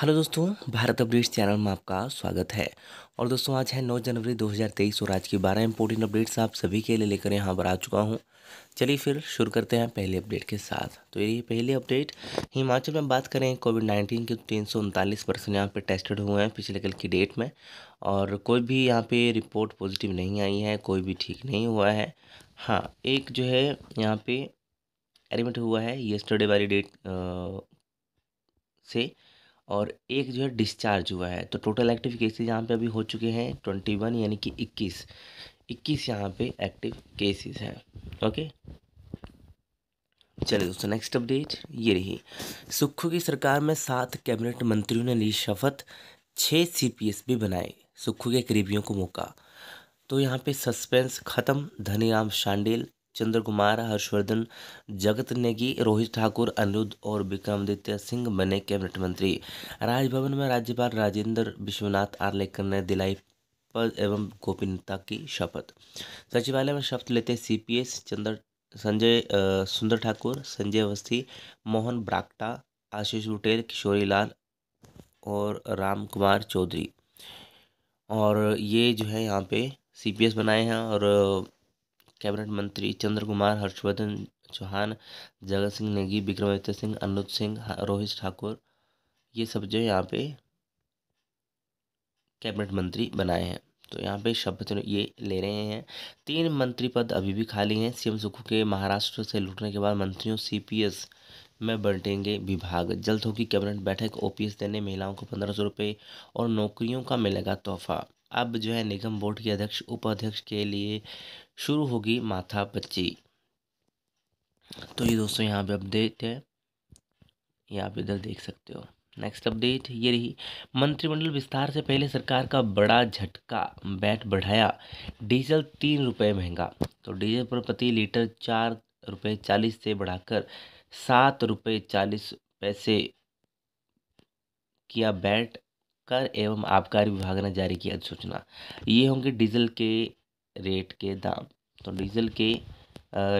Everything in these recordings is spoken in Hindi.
हेलो दोस्तों भारत अपडेट्स चैनल में आपका स्वागत है और दोस्तों आज है 9 जनवरी 2023 और आज की 12 इंपोर्टेंट अपडेट्स आप सभी के लिए लेकर यहाँ पर आ चुका हूँ चलिए फिर शुरू करते हैं पहले अपडेट के साथ तो ये पहली अपडेट हिमाचल में बात करें कोविड नाइन्टीन के तीन सौ उनतालीस पर्सन यहाँ पर टेस्टेड हुए हैं पिछले कल की डेट में और कोई भी यहाँ पे रिपोर्ट पॉजिटिव नहीं आई है कोई भी ठीक नहीं हुआ है हाँ एक जो है यहाँ पर एडमिट हुआ है येस्टरडे वाली डेट से और एक जो है डिस्चार्ज हुआ है तो टोटल एक्टिव केसेस यहाँ पे अभी हो चुके हैं ट्वेंटी वन यानी कि इक्कीस इक्कीस यहाँ पे एक्टिव केसेस हैं ओके चलिए दोस्तों नेक्स्ट अपडेट ये रही सुक्खू की सरकार में सात कैबिनेट मंत्रियों ने ली शपथ छः एस भी बनाए सुक्खू के करीबियों को मौका तो यहाँ पे सस्पेंस ख़त्म धनीराम शांडिल चंद्र कुमार हर्षवर्धन जगत नेगी रोहित ठाकुर अनिरुद्ध और विक्रमादित्य सिंह बने कैबिनेट मंत्री राजभवन में राज्यपाल राजेंद्र विश्वनाथ आर्लेकर ने दिलाई पद एवं गोपनीयता की शपथ सचिवालय में शपथ लेते सीपीएस चंद्र संजय सुंदर ठाकुर संजय अवस्थी मोहन ब्राक्टा आशीष रुटेल किशोरी लाल और राम कुमार चौधरी और ये जो है यहाँ पे सीपीएस बनाए हैं और कैबिनेट मंत्री चंद्र कुमार हर्षवर्धन चौहान जगत सिंह नेगी विक्रमादित्य सिंह अनुज सिंह रोहित ठाकुर ये सब जो यहाँ पे कैबिनेट मंत्री बनाए हैं तो यहाँ पे शपथ तो ये ले रहे हैं तीन मंत्री पद अभी भी खाली हैं सीएम सुखू के महाराष्ट्र से लुटने के बाद मंत्रियों सीपीएस में बंटेंगे विभाग जल्द होगी कैबिनेट बैठक ओपीएस देने महिलाओं को पंद्रह सौ रुपये और नौकरियों का मिलेगा तोहफा अब जो है निगम बोर्ड के अध्यक्ष उपाध्यक्ष के लिए शुरू होगी माथा पच्ची तो ये दोस्तों यहाँ पे अपडेट है ये आप इधर देख सकते हो नेक्स्ट अपडेट ये रही मंत्रिमंडल विस्तार से पहले सरकार का बड़ा झटका बैट बढ़ाया डीजल तीन रुपये महंगा तो डीजल पर प्रति लीटर चार रुपये चालीस से बढ़ाकर सात रुपये चालीस पैसे किया बैट कर एवं आबकारी विभाग ने जारी किया अधिसूचना ये होंगे डीजल के रेट के दाम तो डीजल के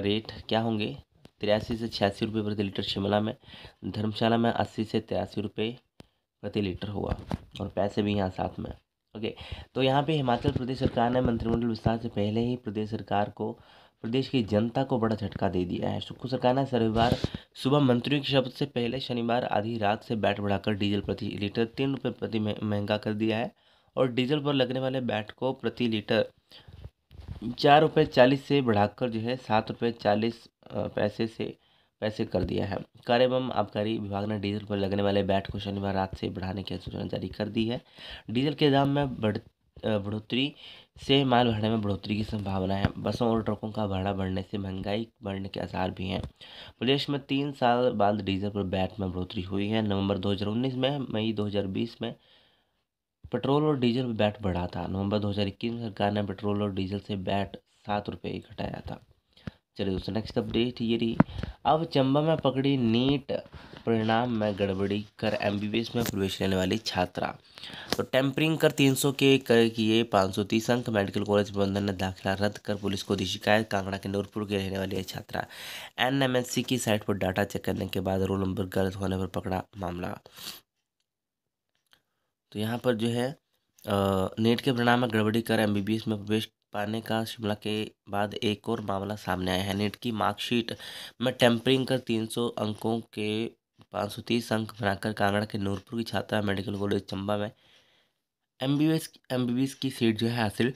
रेट क्या होंगे तिरासी से छियासी रुपये प्रति लीटर शिमला में धर्मशाला में अस्सी से तिरासी रुपये प्रति लीटर हुआ और पैसे भी यहाँ साथ में ओके तो यहाँ पे हिमाचल प्रदेश सरकार ने मंत्रिमंडल विस्तार से पहले ही प्रदेश सरकार को प्रदेश की जनता को बड़ा झटका दे दिया है सुखू सरकार ने रविवार सुबह मंत्रियों के शपथ से पहले शनिवार आधी रात से बैट बढ़ाकर डीजल प्रति लीटर तीन रुपये प्रति महंगा कर दिया है और डीजल पर लगने वाले बैट को प्रति लीटर चार रुपये चालीस से बढ़ाकर जो है सात रुपये चालीस पैसे से पैसे कर दिया है कार्य एवं आबकारी विभाग ने डीजल पर लगने वाले बैट को शनिवार रात से बढ़ाने की सूचना जारी कर दी है डीजल के दाम में बढ़ बढ़ोतरी से माल भरने में बढ़ोतरी की संभावना है बसों और ट्रकों का भाड़ा बढ़ने से महंगाई बढ़ने के आसार भी हैं प्रदेश में तीन साल बाद डीजल पर बैट में बढ़ोतरी हुई है नवंबर दो में मई दो में पेट्रोल और डीजल पर बैट बढ़ा था नवंबर 2021 में सरकार ने पेट्रोल और डीजल से बैट सात रुपये घटाया था चलिए दोस्तों नेक्स्ट अपडेट ये रही अब चंबा में पकड़ी नीट परिणाम में गड़बड़ी कर एमबीबीएस में प्रवेश लेने वाली छात्रा तो टेम्परिंग कर 300 के कर किए पाँच सौ तीस अंक मेडिकल कॉलेज प्रबंधन ने दाखिला रद्द कर पुलिस को दी शिकायत कांगड़ा के नूरपुर के रहने वाली छात्रा एनएमएससी की साइट पर डाटा चेक करने के बाद रोल नंबर गलत होने पर पकड़ा मामला तो यहाँ पर जो है नेट के परिणाम में गड़बड़ी कर एम में प्रवेश पाने का शिमला के बाद एक और मामला सामने आया है नेट की मार्कशीट में टेम्परिंग कर 300 अंकों के 530 अंक बनाकर कांगड़ा के नूरपुर की छात्रा मेडिकल कॉलेज चंबा में M B S M B S की सीट जो है हासिल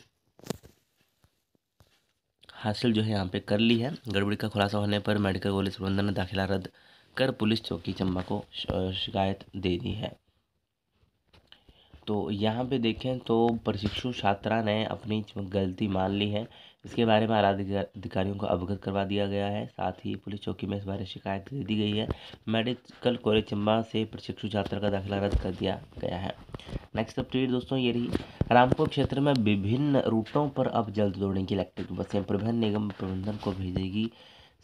हासिल जो है यहाँ पे कर ली है गड़बड़ी का खुलासा होने पर मेडिकल कॉलेज प्रबंधन ने दाखिला रद्द कर पुलिस चौकी चंबा को शिकायत दे दी है तो यहाँ पे देखें तो प्रशिक्षु छात्रा ने अपनी गलती मान ली है इसके बारे में अधिकारियों को अवगत करवा दिया गया है साथ ही पुलिस चौकी में इस बारे शिकायत दे दी गई है मेडिकल कॉलेज चंबा से प्रशिक्षु छात्रा का दाखिला रद्द कर दिया गया है नेक्स्ट अपडेट दोस्तों ये रही रामपुर क्षेत्र में विभिन्न रूटों पर अब जल्द दौड़ेंगी इलेक्ट्रिक बसें परिवहन निगम प्रबंधन को भेजेगी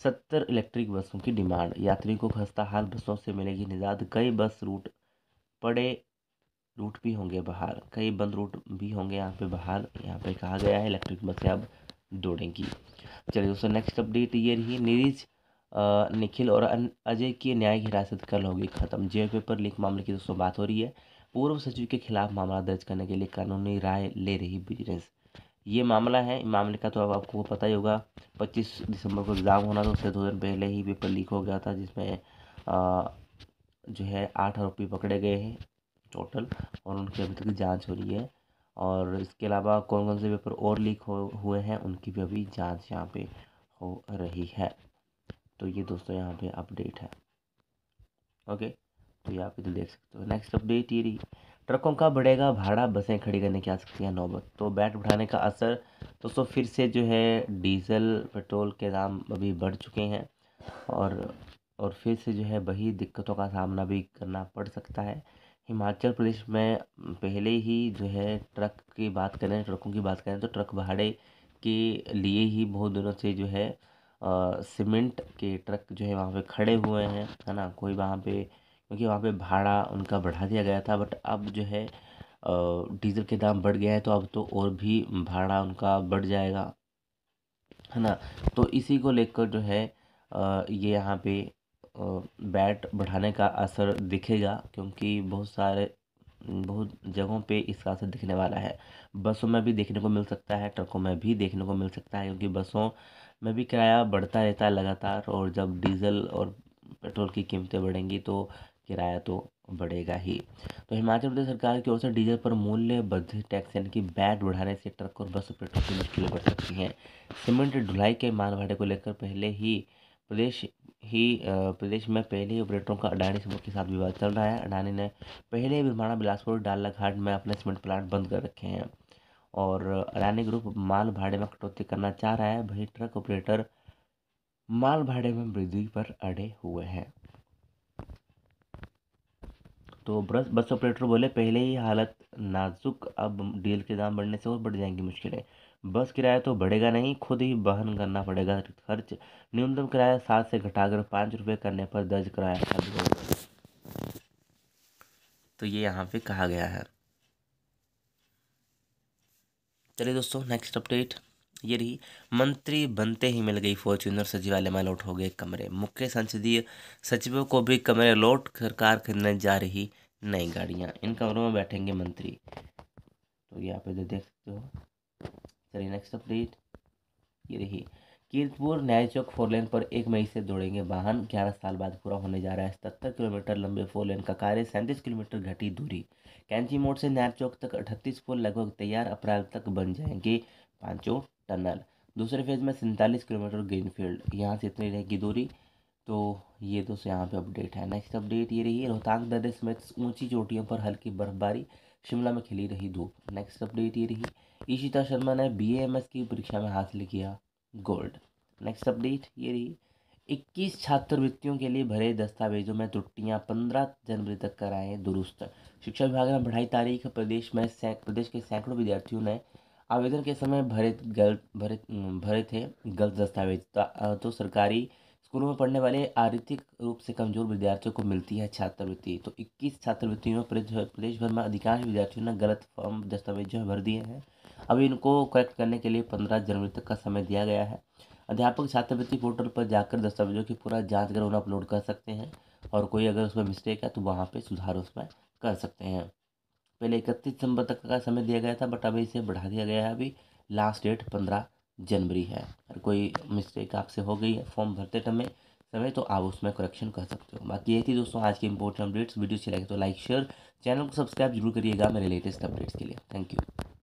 सत्तर इलेक्ट्रिक बसों की डिमांड यात्रियों को खस्ता हाल बसों से मिलेगी निजात कई बस रूट पड़े रूट भी होंगे बाहर कई बंद रूट भी होंगे यहाँ पे बाहर यहाँ पे कहा गया है इलेक्ट्रिक बसें अब दौड़ेंगी चलिए दोस्तों नेक्स्ट अपडेट ये रही नीरज निखिल और अजय की न्यायिक हिरासत कल होगी खत्म जेल पेपर लीक मामले की दोस्तों बात हो रही है पूर्व सचिव के खिलाफ मामला दर्ज करने के लिए कानूनी राय ले रही बिजनेस ये मामला है मामले का तो अब आपको पता ही होगा 25 दिसंबर को एग्ज़ाम होना था तो उससे दो दिन पहले ही पेपर लीक हो गया था जिसमें आ, जो है आठ आरोपी पकड़े गए हैं टोटल और उनकी अभी तक जांच हो रही है और इसके अलावा कौन कौन से पेपर और लीक हो हुए हैं उनकी भी अभी जांच यहाँ पे हो रही है तो ये दोस्तों यहाँ पे अपडेट है ओके तो ये आप इधर देख सकते हो नेक्स्ट अपडेट ये रही ट्रकों का बढ़ेगा भाड़ा बसें खड़ी करने की आ सकती हैं नौबत तो बैट बढ़ाने का असर दोस्तों फिर से जो है डीजल पेट्रोल के दाम अभी बढ़ चुके हैं और और फिर से जो है वही दिक्कतों का सामना भी करना पड़ सकता है हिमाचल प्रदेश में पहले ही जो है ट्रक की बात करें ट्रकों की बात करें तो ट्रक भाड़े के लिए ही बहुत दिनों से जो है सीमेंट के ट्रक जो है वहाँ पे खड़े हुए हैं है ना कोई वहाँ पे क्योंकि वहाँ पे भाड़ा उनका बढ़ा दिया गया था बट अब जो है डीज़ल के दाम बढ़ गया है तो अब तो और भी भाड़ा उनका बढ़ जाएगा है ना तो इसी को लेकर जो है ये यहाँ पे बैट बढ़ाने का असर दिखेगा क्योंकि बहुत सारे बहुत जगहों पे इसका असर दिखने वाला है बसों में भी देखने को मिल सकता है ट्रकों में भी देखने को मिल सकता है क्योंकि बसों में भी किराया बढ़ता रहता है लगातार और जब डीजल और पेट्रोल की कीमतें बढ़ेंगी तो किराया तो बढ़ेगा ही तो हिमाचल प्रदेश सरकार की ओर से डीजल पर मूल्यबद्ध टैक्स यानी कि बैट बढ़ाने से ट्रक और बस पेट्रोल की मुश्किलें बढ़ सकती हैं सीमेंट ढुलाई के मालभाड़े को लेकर पहले ही प्रदेश ही प्रदेश में पहले ही ऑपरेटरों का अडानी समूह के साथ विवाद चल रहा है अडानी ने पहले भीलवाड़ा बिलासपुर डाला घाट में अपने सीमेंट प्लांट बंद कर रखे हैं और अडानी ग्रुप माल भाड़े में कटौती करना चाह रहा है वही ट्रक ऑपरेटर माल भाड़े में वृद्धि पर अड़े हुए हैं तो बस बस ऑपरेटर बोले पहले ही हालत नाजुक अब डीजल के दाम बढ़ने से और बढ़ जाएंगी मुश्किलें बस किराया तो बढ़ेगा नहीं खुद ही वहन करना पड़ेगा खर्च न्यूनतम किराया सात से घटाकर पाँच रुपये करने पर दर्ज कराया था तो ये यहाँ पे कहा गया है चलिए दोस्तों नेक्स्ट अपडेट ये रही मंत्री बनते ही मिल गई फॉर्च्यूनर सचिवालय में लौट हो गए कमरे मुख्य संसदीय सचिवों को भी कमरे लौट सरकार खरीदने जा रही नई गाड़ियाँ इन कमरों में बैठेंगे मंत्री तो यहाँ पे जो देख सकते हो चलिए नेक्स्ट अपडेट ये रही कीर्तपुर न्याय चौक फोर लेन पर एक मई से दौड़ेंगे वाहन ग्यारह साल बाद पूरा होने जा रहा है सतहत्तर किलोमीटर लंबे फोर लेन का कार्य सैंतीस किलोमीटर घटी दूरी कैंची मोड़ से न्याय चौक तक अठतीस पुल लगभग तैयार अप्रैल तक बन जाएंगे पांचों टनल दूसरे फेज़ में सैंतालीस किलोमीटर ग्रीन फील्ड यहाँ से इतनी रहेगी दूरी तो ये दोस्तों यहाँ पे अपडेट है नेक्स्ट अपडेट ये रही है रोहतांग दर्रे समेत ऊंची चोटियों पर हल्की बर्फबारी शिमला में खिली रही धूप नेक्स्ट अपडेट ये रही ईशिता शर्मा ने बी की परीक्षा में हासिल किया गोल्ड नेक्स्ट अपडेट ये रही इक्कीस छात्रवृत्तियों के लिए भरे दस्तावेजों में त्रुट्टियाँ पंद्रह जनवरी तक कराएं दुरुस्त शिक्षा विभाग ने बढ़ाई तारीख प्रदेश में प्रदेश के सैकड़ों विद्यार्थियों ने आवेदन के समय भरे गलत भरे भरे थे गलत दस्तावेज तो सरकारी स्कूलों में पढ़ने वाले आर्थिक रूप से कमजोर विद्यार्थियों को मिलती है छात्रवृत्ति तो 21 छात्रवृत्तियों में प्रदेश भर में अधिकांश विद्यार्थियों ने गलत फॉर्म दस्तावेज जो है भर दिए हैं अब इनको करेक्ट करने के लिए 15 जनवरी तक का समय दिया गया है अध्यापक छात्रवृत्ति पोर्टल पर जाकर दस्तावेजों की पूरा जाँच कर उन्हें अपलोड कर सकते हैं और कोई अगर उसमें मिस्टेक है तो वहाँ पर सुधार उसमें कर सकते हैं पहले इकतीस दिसंबर तक का समय दिया गया था बट अभी इसे बढ़ा दिया गया है अभी लास्ट डेट पंद्रह जनवरी है अगर कोई मिस्टेक आपसे हो गई है फॉर्म भरते समय समय तो आप उसमें करेक्शन कर सकते हो बाकी ये थी दोस्तों आज की इंपॉर्टेंट अपडेट्स वीडियो अच्छी लगे तो लाइक शेयर चैनल को सब्सक्राइब जरूर करिएगा मेरे लेटेस्ट अपडेट्स के लिए थैंक यू